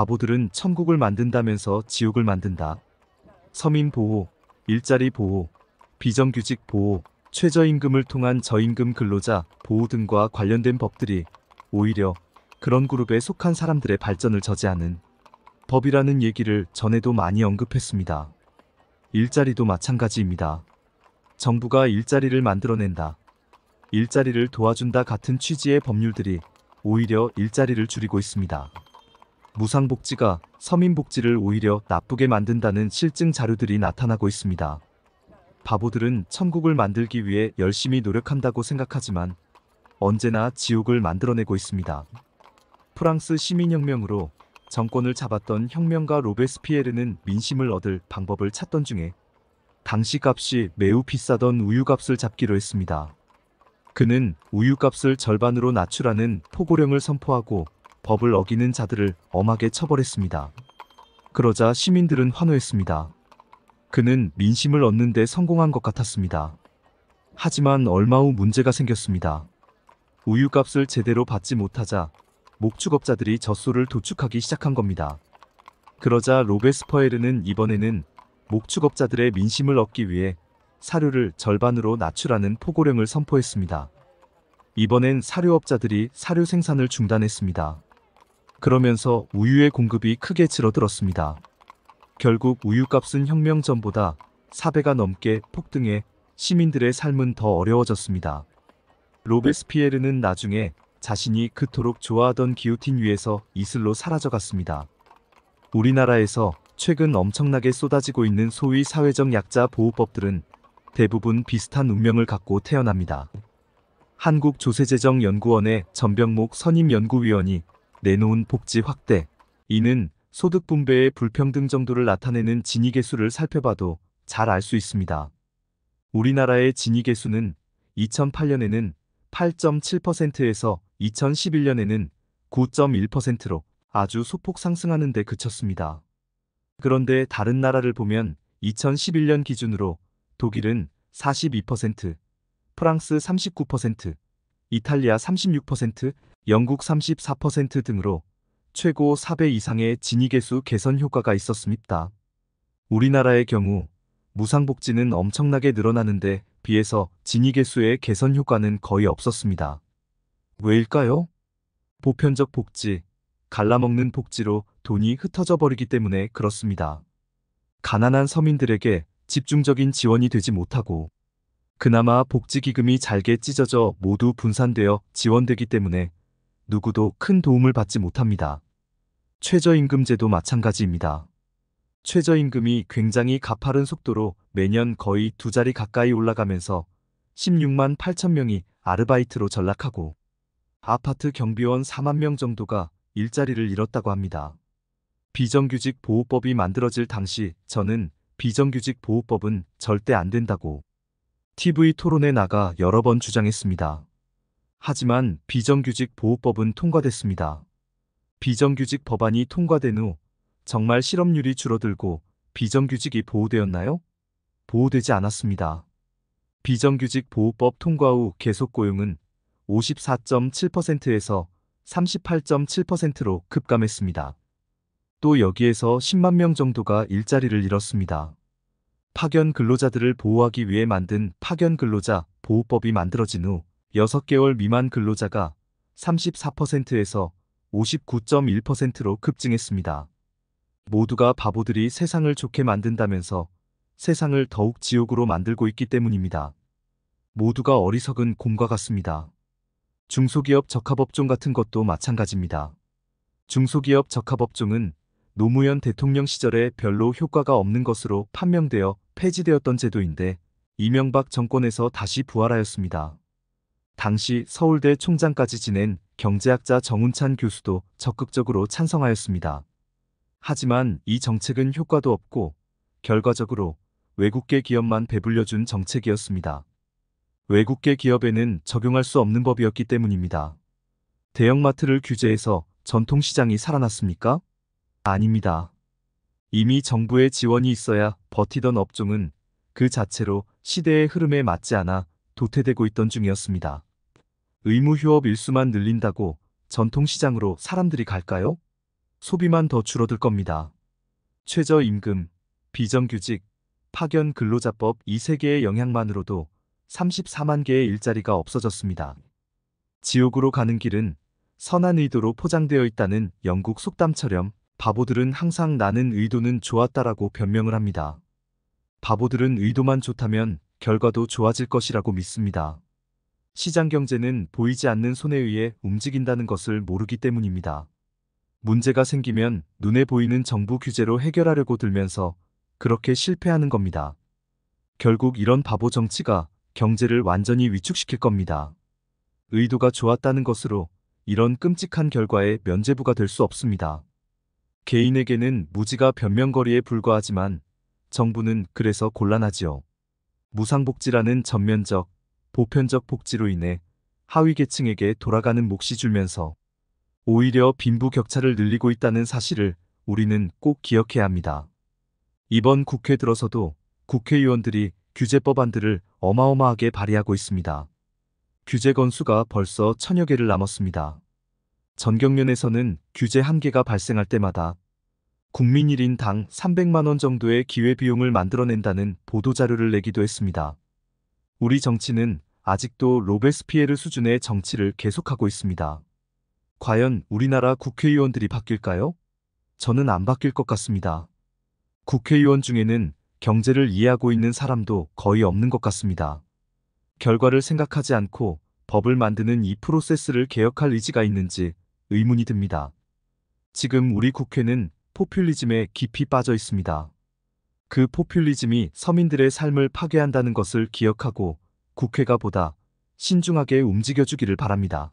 바보들은 천국을 만든다면서 지옥을 만든다. 서민 보호, 일자리 보호, 비정규직 보호, 최저임금을 통한 저임금 근로자 보호 등과 관련된 법들이 오히려 그런 그룹에 속한 사람들의 발전을 저지하는 법이라는 얘기를 전에도 많이 언급했습니다. 일자리도 마찬가지입니다. 정부가 일자리를 만들어낸다. 일자리를 도와준다 같은 취지의 법률들이 오히려 일자리를 줄이고 있습니다. 무상복지가 서민복지를 오히려 나쁘게 만든다는 실증 자료들이 나타나고 있습니다. 바보들은 천국을 만들기 위해 열심히 노력한다고 생각하지만 언제나 지옥을 만들어내고 있습니다. 프랑스 시민혁명으로 정권을 잡았던 혁명가 로베스피에르는 민심을 얻을 방법을 찾던 중에 당시값이 매우 비싸던 우유값을 잡기로 했습니다. 그는 우유값을 절반으로 낮추라는 포고령을 선포하고 법을 어기는 자들을 엄하게 처벌했습니다. 그러자 시민들은 환호했습니다. 그는 민심을 얻는 데 성공한 것 같았습니다. 하지만 얼마 후 문제가 생겼습니다. 우유값을 제대로 받지 못하자 목축업자들이 젖소를 도축하기 시작한 겁니다. 그러자 로베스퍼에르는 이번에는 목축업자들의 민심을 얻기 위해 사료를 절반으로 낮추라는 포고령을 선포했습니다. 이번엔 사료업자들이 사료 생산을 중단했습니다. 그러면서 우유의 공급이 크게 줄어들었습니다. 결국 우유값은 혁명 전보다 4배가 넘게 폭등해 시민들의 삶은 더 어려워졌습니다. 로베스피에르는 나중에 자신이 그토록 좋아하던 기우틴 위에서 이슬로 사라져갔습니다. 우리나라에서 최근 엄청나게 쏟아지고 있는 소위 사회적 약자 보호법들은 대부분 비슷한 운명을 갖고 태어납니다. 한국조세재정연구원의 전병목 선임연구위원이 내놓은 복지 확대. 이는 소득 분배의 불평등 정도를 나타내는 진위계 수를 살펴봐도 잘 알 수 있습니다. 우리나라의 진위계 수는 2008년에는 8.7%에서 2011년에는 9.1%로 아주 소폭 상승하는 데 그쳤습니다. 그런데 다른 나라를 보면 2011년 기준으로 독일은 42%, 프랑스 39%, 이탈리아 36%, 영국 34% 등으로 최고 4배 이상의 진위계수 개선 효과가 있었습니다. 우리나라의 경우 무상복지는 엄청나게 늘어나는데 비해서 진위계수의 개선 효과는 거의 없었습니다. 왜일까요? 보편적 복지, 갈라먹는 복지로 돈이 흩어져 버리기 때문에 그렇습니다. 가난한 서민들에게 집중적인 지원이 되지 못하고 그나마 복지기금이 잘게 찢어져 모두 분산되어 지원되기 때문에 누구도 큰 도움을 받지 못합니다. 최저임금제도 마찬가지입니다. 최저임금이 굉장히 가파른 속도로 매년 거의 두 자리 가까이 올라가면서 16만 8천 명이 아르바이트로 전락하고 아파트 경비원 4만 명 정도가 일자리를 잃었다고 합니다. 비정규직 보호법이 만들어질 당시 저는 비정규직 보호법은 절대 안 된다고 TV 토론에 나가 여러 번 주장했습니다. 하지만 비정규직 보호법은 통과됐습니다. 비정규직 법안이 통과된 후 정말 실업률이 줄어들고 비정규직이 보호되었나요? 보호되지 않았습니다. 비정규직 보호법 통과 후 계속 고용은 54.7%에서 38.7%로 급감했습니다. 또 여기에서 10만 명 정도가 일자리를 잃었습니다. 파견 근로자들을 보호하기 위해 만든 파견 근로자 보호법이 만들어진 후 6개월 미만 근로자가 34%에서 59.1%로 급증했습니다. 모두가 바보들이 세상을 좋게 만든다면서 세상을 더욱 지옥으로 만들고 있기 때문입니다. 모두가 어리석은 곰과 같습니다. 중소기업 적합업종 같은 것도 마찬가지입니다. 중소기업 적합업종은 노무현 대통령 시절에 별로 효과가 없는 것으로 판명되어 폐지되었던 제도인데 이명박 정권에서 다시 부활하였습니다. 당시 서울대 총장까지 지낸 경제학자 정운찬 교수도 적극적으로 찬성하였습니다. 하지만 이 정책은 효과도 없고 결과적으로 외국계 기업만 배불려준 정책이었습니다. 외국계 기업에는 적용할 수 없는 법이었기 때문입니다. 대형마트를 규제해서 전통시장이 살아났습니까? 아닙니다. 이미 정부의 지원이 있어야 버티던 업종은 그 자체로 시대의 흐름에 맞지 않아 도태되고 있던 중이었습니다. 의무휴업 일수만 늘린다고 전통시장으로 사람들이 갈까요? 소비만 더 줄어들 겁니다. 최저임금, 비정규직, 파견 근로자법 이 세 개의 영향만으로도 34만 개의 일자리가 없어졌습니다. 지옥으로 가는 길은 선한 의도로 포장되어 있다는 영국 속담처럼 바보들은 항상 나는 의도는 좋았다라고 변명을 합니다. 바보들은 의도만 좋다면 결과도 좋아질 것이라고 믿습니다. 시장 경제는 보이지 않는 손에 의해 움직인다는 것을 모르기 때문입니다. 문제가 생기면 눈에 보이는 정부 규제로 해결하려고 들면서 그렇게 실패하는 겁니다. 결국 이런 바보 정치가 경제를 완전히 위축시킬 겁니다. 의도가 좋았다는 것으로 이런 끔찍한 결과에 면제부가 될 수 없습니다. 개인에게는 무지가 변명거리에 불과하지만 정부는 그래서 곤란하지요. 무상복지라는 전면적, 보편적 복지로 인해 하위계층에게 돌아가는 몫이 줄면서 오히려 빈부 격차를 늘리고 있다는 사실을 우리는 꼭 기억해야 합니다. 이번 국회 들어서도 국회의원들이 규제법안들을 어마어마하게 발의하고 있습니다. 규제 건수가 벌써 천여 개를 남았습니다. 전경련에서는 규제 한계가 발생할 때마다 국민 1인 당 300만 원 정도의 기회비용을 만들어낸다는 보도자료를 내기도 했습니다. 우리 정치는 아직도 로베스피에르 수준의 정치를 계속하고 있습니다. 과연 우리나라 국회의원들이 바뀔까요? 저는 안 바뀔 것 같습니다. 국회의원 중에는 경제를 이해하고 있는 사람도 거의 없는 것 같습니다. 결과를 생각하지 않고 법을 만드는 이 프로세스를 개혁할 의지가 있는지 의문이 듭니다. 지금 우리 국회는 포퓰리즘에 깊이 빠져 있습니다. 그 포퓰리즘이 서민들의 삶을 파괴한다는 것을 기억하고 국회가 보다 신중하게 움직여주기를 바랍니다.